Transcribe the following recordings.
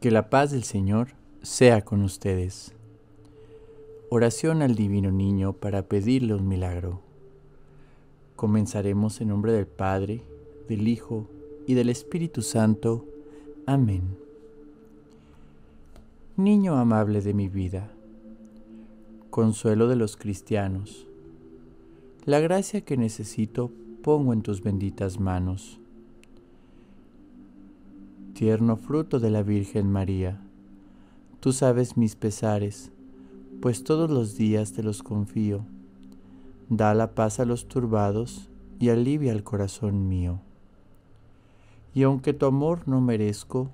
Que la paz del Señor sea con ustedes. Oración al Divino Niño para pedirle un milagro. Comenzaremos en nombre del Padre, del Hijo y del Espíritu Santo. Amén. Niño amable de mi vida, consuelo de los cristianos, la gracia que necesito pongo en tus benditas manos tierno fruto de la Virgen María. Tú sabes mis pesares, pues todos los días te los confío. Da la paz a los turbados y alivia el corazón mío. Y aunque tu amor no merezco,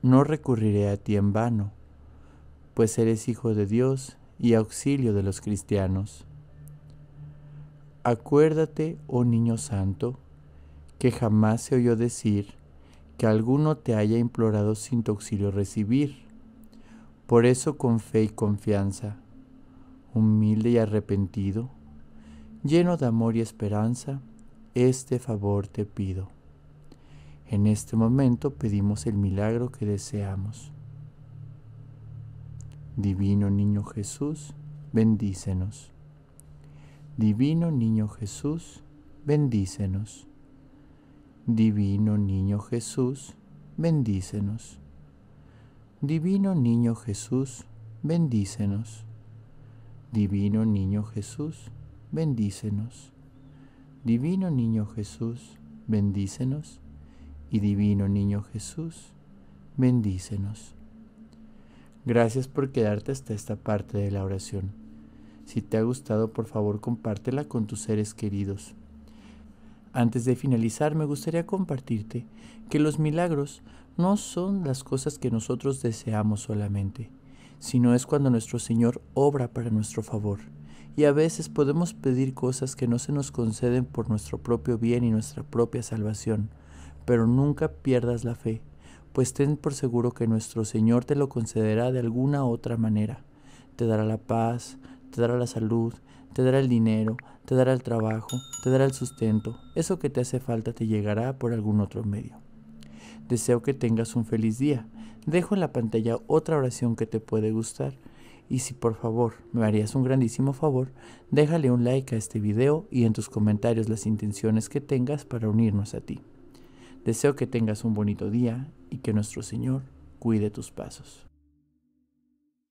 no recurriré a ti en vano, pues eres hijo de Dios y auxilio de los cristianos. Acuérdate, oh niño santo, que jamás se oyó decir, que alguno te haya implorado sin tu auxilio recibir. Por eso con fe y confianza, humilde y arrepentido, lleno de amor y esperanza, este favor te pido. En este momento pedimos el milagro que deseamos. Divino Niño Jesús, bendícenos. Divino Niño Jesús, bendícenos. Divino Niño Jesús, bendícenos. Divino Niño Jesús, bendícenos. Divino Niño Jesús, bendícenos. Divino Niño Jesús, bendícenos. Y Divino Niño Jesús, bendícenos. Gracias por quedarte hasta esta parte de la oración. Si te ha gustado, por favor compártela con tus seres queridos. Antes de finalizar, me gustaría compartirte que los milagros no son las cosas que nosotros deseamos solamente, sino es cuando nuestro Señor obra para nuestro favor. Y a veces podemos pedir cosas que no se nos conceden por nuestro propio bien y nuestra propia salvación, pero nunca pierdas la fe, pues ten por seguro que nuestro Señor te lo concederá de alguna otra manera. Te dará la paz, te dará la salud, te dará el dinero, te dará el trabajo, te dará el sustento, eso que te hace falta te llegará por algún otro medio. Deseo que tengas un feliz día. Dejo en la pantalla otra oración que te puede gustar. Y si por favor me harías un grandísimo favor, déjale un like a este video y en tus comentarios las intenciones que tengas para unirnos a ti. Deseo que tengas un bonito día y que nuestro Señor cuide tus pasos.